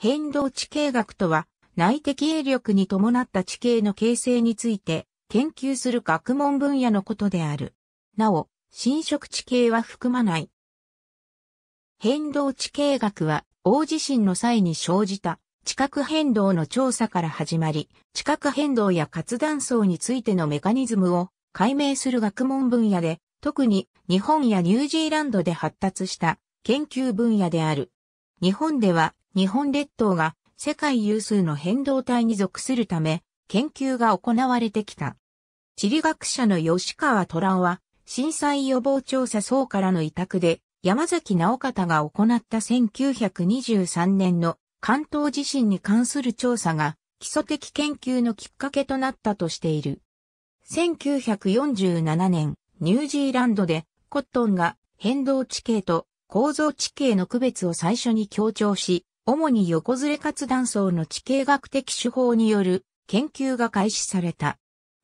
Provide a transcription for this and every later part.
変動地形学とは、内的影力に伴った地形の形成について研究する学問分野のことである。なお、侵食地形は含まない。変動地形学は、大地震の際に生じた地殻変動の調査から始まり、地殻変動や活断層についてのメカニズムを解明する学問分野で、特に日本やニュージーランドで発達した研究分野である。日本では日本列島が世界有数の変動体に属するため、研究が行われてきた。地理学者の吉川虎は、震災予防調査層からの委託で、山崎直方が行った1923年の関東地震に関する調査が、基礎的研究のきっかけとなったとしている。1947年、ニュージーランドで、コットンが変動地形と構造地形の区別を最初に強調し、主に横ずれ活断層の地形学的手法による研究が開始された。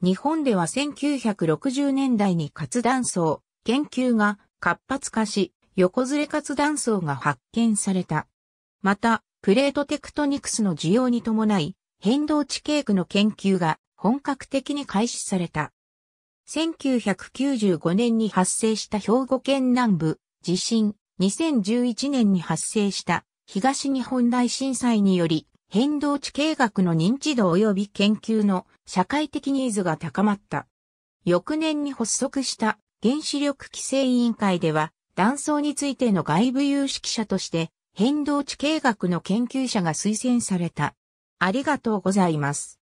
日本では1960年代に活断層研究が活発化し、横ずれ活断層が発見された。また、プレートテクトニクスの需要に伴い、変動地形区の研究が本格的に開始された。1995年に発生した兵庫県南部地震、2011年に発生した東日本大震災により、変動地形学の認知度及び研究の社会的ニーズが高まった。翌年に発足した原子力規制委員会では、断層についての外部有識者として、変動地形学の研究者が推薦された。ありがとうございます。